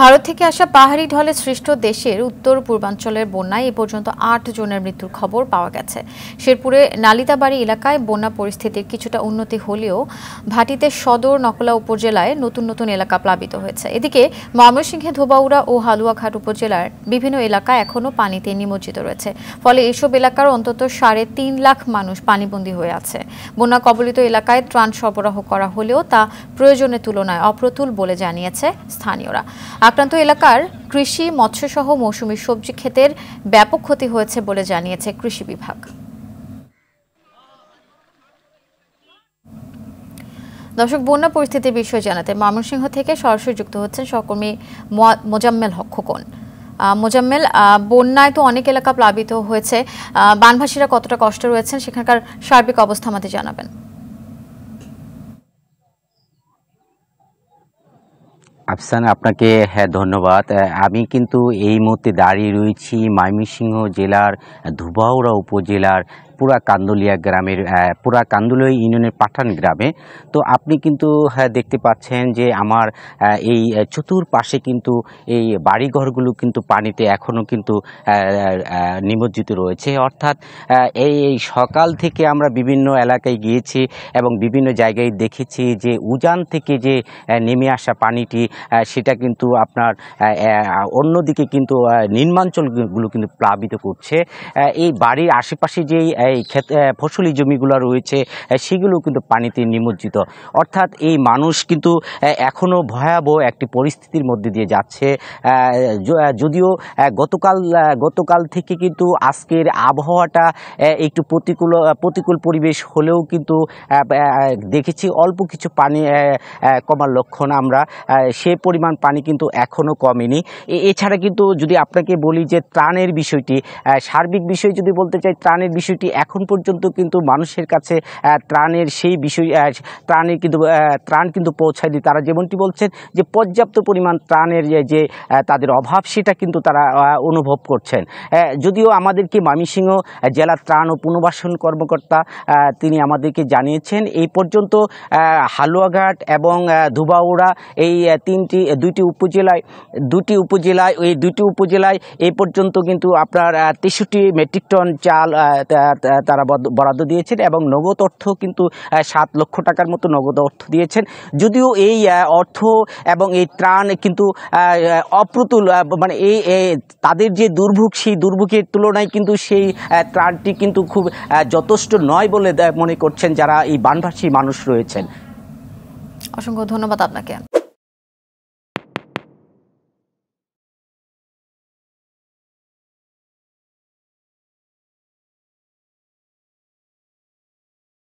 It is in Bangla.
ভারত থেকে আসা পাহাড়ি ঢলে সৃষ্ট দেশের উত্তর পূর্বাঞ্চলের বন্যায় এ পর্যন্ত আট জনের মৃত্যুর খবর পাওয়া গেছে শেরপুরে নালিতাবাড়ি এলাকায় বন্যা পরিস্থিতির কিছুটা উন্নতি হলেও ভাটিতে সদর নকলা উপজেলায় নতুন নতুন এলাকা প্লাবিত হয়েছে এদিকে ময়মনসিংহে ধোবাউড়া ও হালুয়াঘাট উপজেলার বিভিন্ন এলাকা এখনও পানিতে নিমজ্জিত রয়েছে ফলে এসব এলাকার অন্তত সাড়ে তিন লাখ মানুষ পানিবন্দী হয়ে আছে বন্যা কবলিত এলাকায় ত্রাণ সরবরাহ করা হলেও তা প্রয়োজনের তুলনায় অপ্রতুল বলে জানিয়েছে স্থানীয়রা আক্রান্ত এলাকার কৃষি মৎস্যসহ মৌসুমী সবজি ক্ষেতের ব্যাপক ক্ষতি হয়েছে বলে জানিয়েছে কৃষি বিভাগ দর্শক বন্যা পরিস্থিতির বিষয়ে জানাতে ময়মনসিংহ থেকে সরাসরি যুক্ত হচ্ছেন সহকর্মী মোজাম্মেল হক মোজাম্মেল বন্যায় তো অনেক এলাকা প্লাবিত হয়েছে বানভাসীরা কতটা কষ্ট রয়েছেন সেখানকার সার্বিক অবস্থা আমাদের জানাবেন আফসান আপনাকে হ্যাঁ ধন্যবাদ আমি কিন্তু এই মুহূর্তে দাঁড়িয়ে রয়েছি ময়মনসিংহ জেলার ধুবাউড়া উপজেলার পুরা কান্দুলিয়া গ্রামের পুরা কান্দুলিয়া ইউনিয়নের পাঠান গ্রামে তো আপনি কিন্তু হ্যাঁ, দেখতে পাচ্ছেন যে আমার এই চতুর্পাশে কিন্তু এই বাড়িঘরগুলো কিন্তু পানিতে এখনও কিন্তু নিমজ্জিত রয়েছে অর্থাৎ এই এই সকাল থেকে আমরা বিভিন্ন এলাকায় গিয়েছি এবং বিভিন্ন জায়গায় দেখেছি যে উজান থেকে যে নেমে আসা পানিটি সেটা কিন্তু আপনার অন্যদিকে কিন্তু নির্মাঞ্চলগুলো কিন্তু প্লাবিত করছে এই বাড়ির আশেপাশে যেই এই ক্ষেত ফসলি জমিগুলো রয়েছে সেগুলো কিন্তু পানিতে নিমজ্জিত অর্থাৎ এই মানুষ কিন্তু এখনও ভয়াবহ একটি পরিস্থিতির মধ্যে দিয়ে যাচ্ছে যদিও গতকাল গতকাল থেকে কিন্তু আজকের আবহাওয়াটা একটু প্রতিকূল প্রতিকূল পরিবেশ হলেও কিন্তু দেখেছি অল্প কিছু পানি কমার লক্ষণ আমরা সে পরিমাণ পানি কিন্তু এখনও কমেনি এছাড়া কিন্তু যদি আপনাকে বলি যে ত্রাণের বিষয়টি সার্বিক বিষয় যদি বলতে চাই ত্রাণের বিষয়টি এখন পর্যন্ত কিন্তু মানুষের কাছে ত্রাণের সেই বিষয় ত্রাণের কিন্তু ত্রাণ কিন্তু পৌঁছায়নি তারা যেমনটি বলছেন যে পর্যাপ্ত পরিমাণ ত্রাণের যে তাদের অভাব সেটা কিন্তু তারা অনুভব করছেন যদিও আমাদেরকে মামিসিংহ জেলা ত্রাণ ও পুনর্বাসন কর্মকর্তা তিনি আমাদেরকে জানিয়েছেন এই পর্যন্ত হালুয়াঘাট এবং ধুবাউড়া এই তিনটি দুইটি উপজেলায় দুটি উপজেলায় এই দুটি উপজেলায় এই পর্যন্ত কিন্তু আপনার তেষট্টি মেট্রিক টন চাল তারা বরাদ্দ দিয়েছেন এবং নগদ অর্থ কিন্তু সাত লক্ষ টাকার মতো নগদ অর্থ দিয়েছেন যদিও এই অর্থ এবং এই ত্রাণ কিন্তু অপ্রতুল মানে এই তাদের যে দুর্ভোগ সেই দুর্ভোগের তুলনায় কিন্তু সেই ত্রাণটি কিন্তু খুব যথেষ্ট নয় বলে মনে করছেন যারা এই বানভাসী মানুষ রয়েছেন অসংখ্য ধন্যবাদ আপনাকে